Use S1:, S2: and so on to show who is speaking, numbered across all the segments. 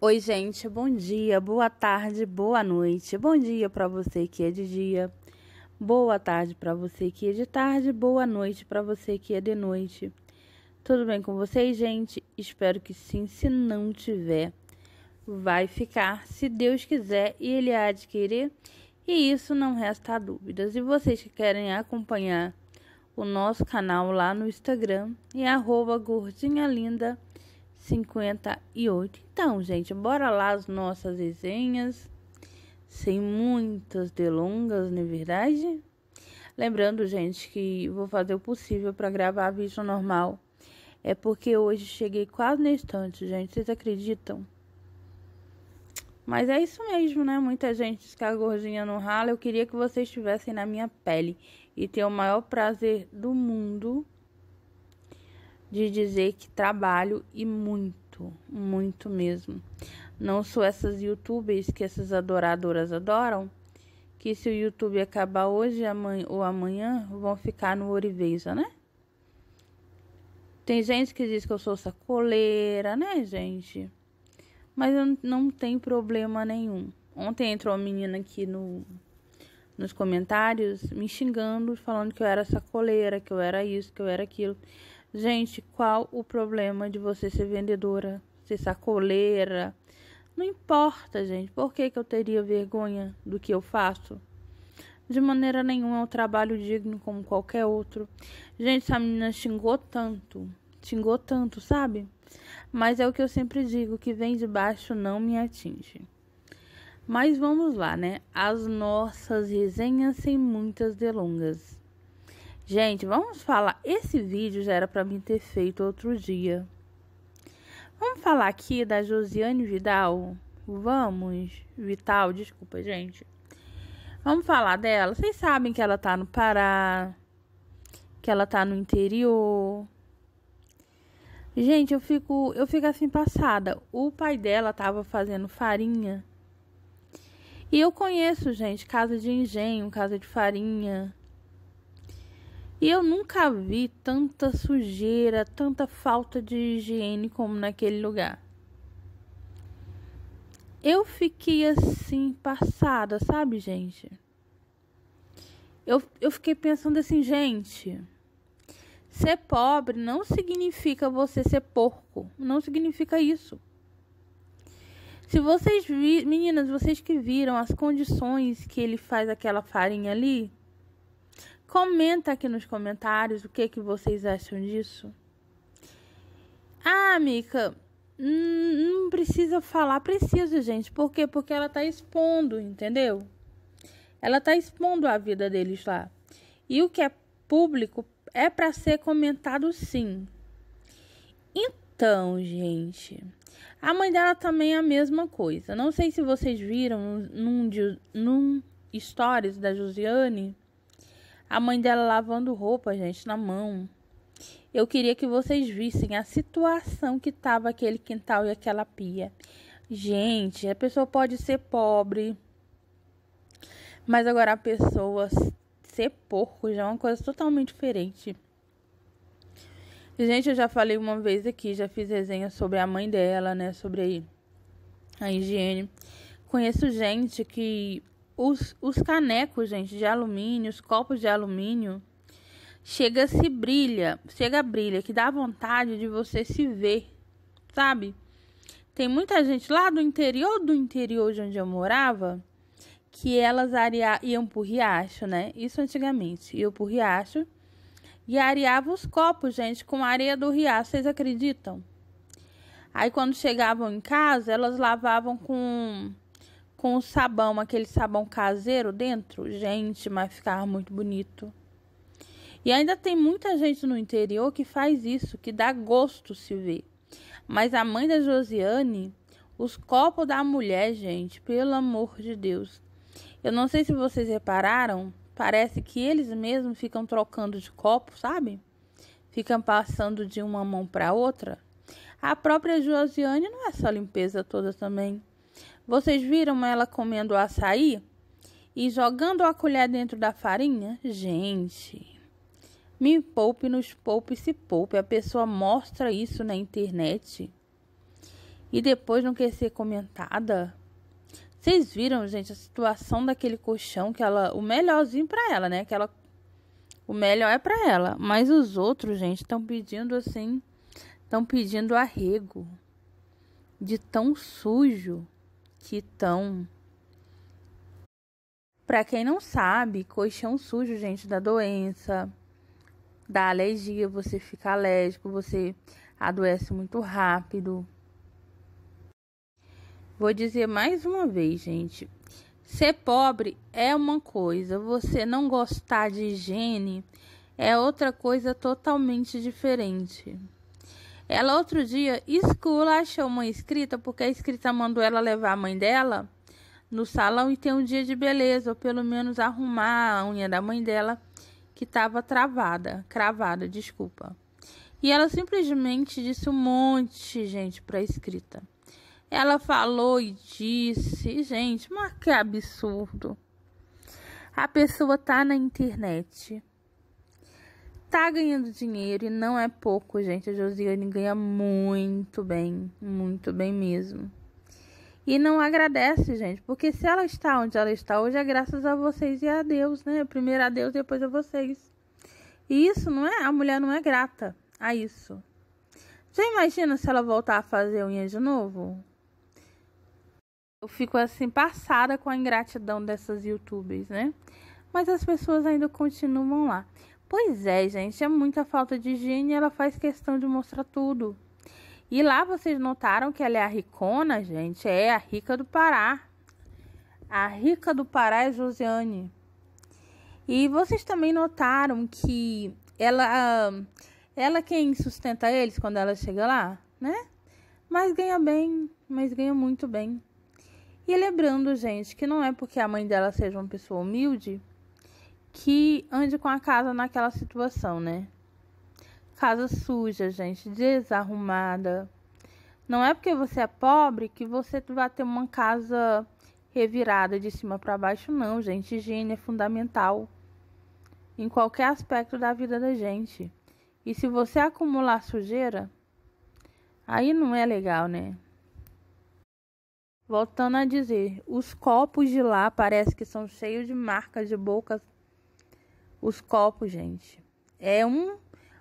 S1: Oi, gente, bom dia, boa tarde, boa noite. Bom dia para você que é de dia, boa tarde para você que é de tarde, boa noite para você que é de noite. Tudo bem com vocês, gente? Espero que sim. Se não tiver, vai ficar, se Deus quiser e Ele adquirir. E isso não resta dúvidas. E vocês que querem acompanhar o nosso canal lá no Instagram, é gordinhalinda.com 58. Então, gente, bora lá as nossas resenhas, sem muitas delongas, não é verdade? Lembrando, gente, que vou fazer o possível para gravar vídeo normal. É porque hoje cheguei quase no instante, gente, vocês acreditam? Mas é isso mesmo, né? Muita gente diz que no gordinha Eu queria que vocês estivessem na minha pele e ter o maior prazer do mundo de dizer que trabalho e muito, muito mesmo. Não sou essas youtubers que essas adoradoras adoram, que se o YouTube acabar hoje ou amanhã, vão ficar no Oriveza, né? Tem gente que diz que eu sou sacoleira, né, gente? Mas eu não, tem problema nenhum. Ontem entrou uma menina aqui no, nos comentários me xingando, falando que eu era sacoleira, que eu era isso, que eu era aquilo. Gente, qual o problema de você ser vendedora, ser sacoleira? Não importa, gente. Por que, que eu teria vergonha do que eu faço? De maneira nenhuma é um trabalho digno como qualquer outro. Gente, essa menina xingou tanto, xingou tanto, sabe? Mas é o que eu sempre digo, que vem de baixo não me atinge. Mas vamos lá, né? As nossas resenhas sem muitas delongas. Gente, vamos falar. Esse vídeo já era para mim ter feito outro dia. Vamos falar aqui da Josiane Vidal. Vamos, Vital, desculpa, gente. Vamos falar dela. Vocês sabem que ela tá no Pará, que ela tá no interior. Gente, eu fico, eu fico assim passada. O pai dela tava fazendo farinha. E eu conheço, gente, casa de engenho, casa de farinha e eu nunca vi tanta sujeira, tanta falta de higiene como naquele lugar. Eu fiquei assim, passada, sabe, gente? Eu, eu fiquei pensando assim, gente. Ser pobre não significa você ser porco. Não significa isso. Se vocês vi, meninas, vocês que viram as condições que ele faz aquela farinha ali, Comenta aqui nos comentários o que, que vocês acham disso. Ah, amiga, não precisa falar, precisa, gente. Por quê? Porque ela tá expondo, entendeu? Ela tá expondo a vida deles lá. E o que é público é para ser comentado sim. Então, gente, a mãe dela também é a mesma coisa. Não sei se vocês viram num, num stories da Josiane a mãe dela lavando roupa, gente, na mão. Eu queria que vocês vissem a situação que tava aquele quintal e aquela pia. Gente, a pessoa pode ser pobre, mas agora a pessoa ser porco já é uma coisa totalmente diferente. Gente, eu já falei uma vez aqui, já fiz resenha sobre a mãe dela, né? Sobre a higiene. Conheço gente que os, os canecos, gente, de alumínio, os copos de alumínio, chega se brilha, chega brilha, que dá vontade de você se ver, sabe? Tem muita gente lá do interior do interior de onde eu morava que elas areia, iam pro riacho, né? Isso antigamente, iam pro riacho e areavam os copos, gente, com a areia do riacho, vocês acreditam? Aí quando chegavam em casa, elas lavavam com com o sabão, aquele sabão caseiro dentro. Gente, mas ficava muito bonito. E ainda tem muita gente no interior que faz isso, que dá gosto se ver. Mas a mãe da Josiane, os copos da mulher, gente, pelo amor de Deus. Eu não sei se vocês repararam, parece que eles mesmos ficam trocando de copo, sabe? Ficam passando de uma mão para outra. A própria Josiane não é só limpeza toda também. Vocês viram ela comendo açaí e jogando a colher dentro da farinha? Gente, me poupe, nos poupe, se poupe. A pessoa mostra isso na internet e depois não quer ser comentada. Vocês viram, gente, a situação daquele colchão que ela, o melhorzinho para ela, né? Que ela o melhor é para ela, mas os outros, gente, estão pedindo assim, estão pedindo arrego de tão sujo que tão. Para quem não sabe, colchão sujo, gente, da doença, da alergia, você fica alérgico, você adoece muito rápido. Vou dizer mais uma vez, gente. Ser pobre é uma coisa, você não gostar de higiene é outra coisa totalmente diferente. Ela outro dia esculachou uma escrita porque a escrita mandou ela levar a mãe dela no salão e ter um dia de beleza, ou pelo menos arrumar a unha da mãe dela que estava travada, cravada, desculpa. E ela simplesmente disse um monte, gente, para escrita. Ela falou e disse, gente, mas que absurdo. A pessoa tá na internet tá ganhando dinheiro e não é pouco, gente. A Josiane ganha muito bem, muito bem mesmo. E não agradece, gente, porque se ela está onde ela está hoje é graças a vocês e a Deus, né? Primeiro a Deus, depois a vocês. E isso não é, a mulher não é grata a isso. Já imagina se ela voltar a fazer unha de novo? Eu fico assim passada com a ingratidão dessas youtubers, né? Mas as pessoas ainda continuam lá. Pois é, gente, é muita falta de higiene, ela faz questão de mostrar tudo. E lá vocês notaram que ela é a ricona, gente, é a rica do Pará. A rica do Pará é Josiane. E vocês também notaram que ela ah, ela é quem sustenta eles quando ela chega lá, né? Mas ganha bem, mas ganha muito bem. E lembrando, gente, que não é porque a mãe dela seja uma pessoa humilde que ande com a casa naquela situação, né? Casa suja, gente, desarrumada. Não é porque você é pobre que você vai ter uma casa revirada de cima para baixo, não, gente. Higiene é fundamental em qualquer aspecto da vida da gente. E se você acumular sujeira, aí não é legal, né? Voltando a dizer, os copos de lá parece que são cheios de marcas de bocas os copos, gente. É um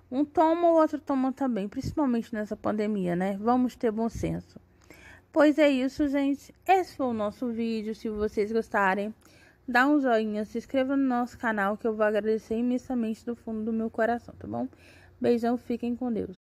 S1: um toma, o outro toma também, principalmente nessa pandemia, né? Vamos ter bom senso. Pois é isso, gente. Esse foi o nosso vídeo. Se vocês gostarem, dá um joinha, se inscreva no nosso canal que eu vou agradecer imensamente do fundo do meu coração, tá bom? Beijão, fiquem com Deus.